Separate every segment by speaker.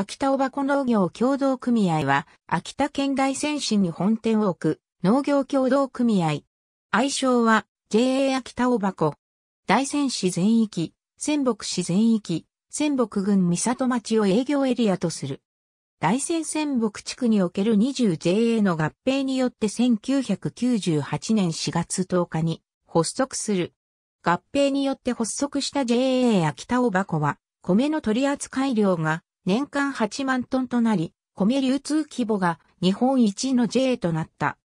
Speaker 1: 秋田おばこ農業協同組合は、秋田県大仙市に本店を置く農業協同組合。愛称は JA 秋田おばこ。大仙市全域、仙北市全域、仙北郡三里町を営業エリアとする。大仙仙北地区における 20JA の合併によって1998年4月10日に発足する。合併によって発足した JA 秋田おばこは、米の取扱量が年間8万トンとなり、米流通規模が日本一の J となった。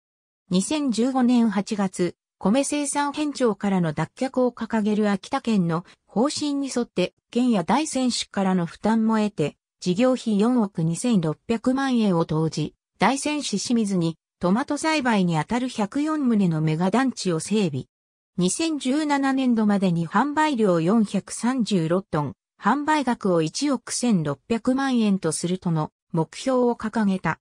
Speaker 1: 2015年8月、米生産県庁からの脱却を掲げる秋田県の方針に沿って県や大選手からの負担も得て、事業費4億2600万円を投じ、大仙市清水にトマト栽培にあたる104棟のメガ団地を整備。2017年度までに販売量436トン、販売額を1億1600万円とするとの目標を掲げた。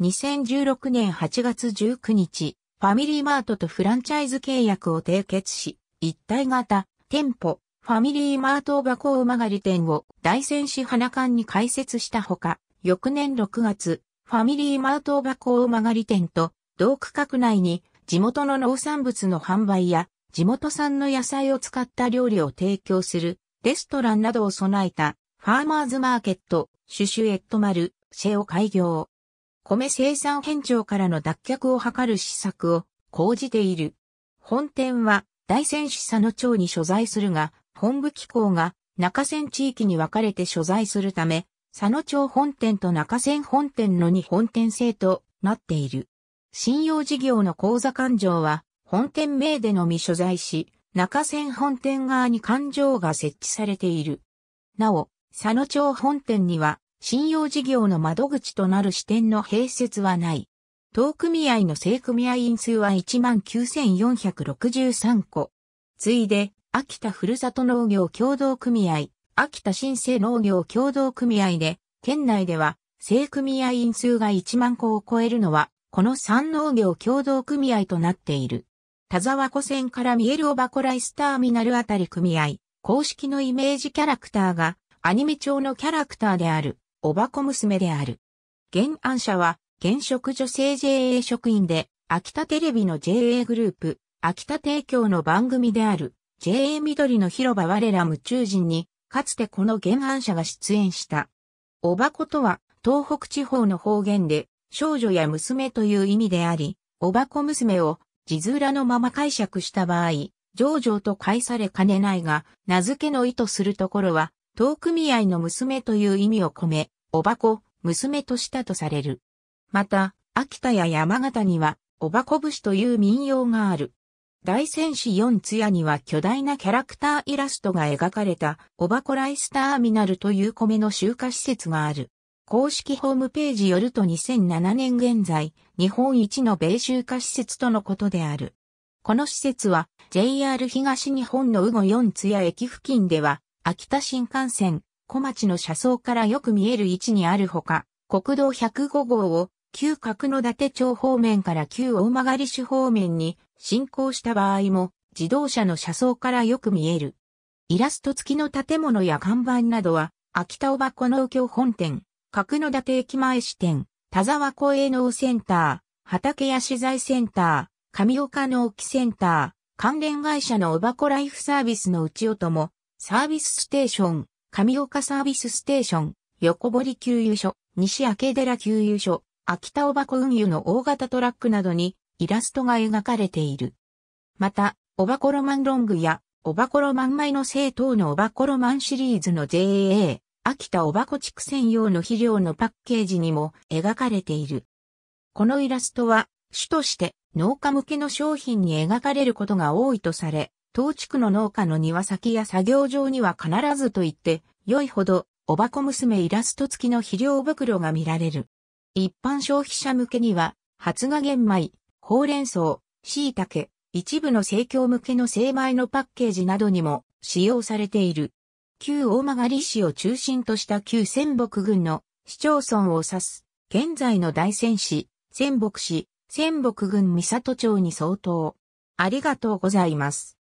Speaker 1: 2016年8月19日、ファミリーマートとフランチャイズ契約を締結し、一体型、店舗、ファミリーマート馬港曲がり店を大仙市花館に開設したほか、翌年6月、ファミリーマート馬港曲がり店と、同区画内に地元の農産物の販売や、地元産の野菜を使った料理を提供するレストランなどを備えた、ファーマーズマーケット、シュシュエットマル、シェを開業。米生産県庁からの脱却を図る施策を講じている。本店は大仙市佐野町に所在するが、本部機構が中仙地域に分かれて所在するため、佐野町本店と中仙本店の2本店制となっている。信用事業の口座勘定は本店名でのみ所在し、中線本店側に環状が設置されている。なお、佐野町本店には、信用事業の窓口となる支店の併設はない。当組合の正組合員数は19,463個。次いで、秋田ふるさと農業協同組合、秋田新生農業協同組合で、県内では、正組合員数が1万個を超えるのは、この3農業協同組合となっている。田沢湖線から見えるばこライスターミナルあたり組合、公式のイメージキャラクターが、アニメ調のキャラクターである、ばこ娘である。原案者は、現職女性 JA 職員で、秋田テレビの JA グループ、秋田提供の番組である、JA 緑の広場我ら夢中人に、かつてこの原案者が出演した。おばことは、東北地方の方言で、少女や娘という意味であり、おばこ娘を字面のまま解釈した場合、上場と解されかねないが、名付けの意図するところは、当組合の娘という意味を込め、おばこ、娘としたとされる。また、秋田や山形には、おばこ節という民謡がある。大戦士四津屋には巨大なキャラクターイラストが描かれた、おばこライスターミナルという米の集荷施設がある。公式ホームページよると2007年現在、日本一の米州化施設とのことである。この施設は JR 東日本の宇後四津谷駅付近では、秋田新幹線、小町の車窓からよく見える位置にあるほか、国道105号を旧角の立町方面から旧大曲市方面に進行した場合も、自動車の車窓からよく見える。イラスト付きの建物や看板などは、秋田おばこの右京本店、角館駅前支店、田沢公営農センター、畑屋資材センター、上岡農機センター、関連会社のおばこライフサービスのうちおとも、サービスステーション、上岡サービスステーション、横堀給油所、西明寺給油所、秋田おばこ運輸の大型トラックなどにイラストが描かれている。また、おばこロマンロングや、おばこロマン米の生等のおばこロマンシリーズの JA、秋田お箱地区専用の肥料のパッケージにも描かれている。このイラストは、主として農家向けの商品に描かれることが多いとされ、当地区の農家の庭先や作業場には必ずと言って良いほど、おばこ娘イラスト付きの肥料袋が見られる。一般消費者向けには、発芽玄米、ほうれん草、椎茸、一部の生協向けの精米のパッケージなどにも使用されている。旧大曲市を中心とした旧仙北郡の市町村を指す、現在の大仙市、仙北市、仙北郡三里町に相当。ありがとうございます。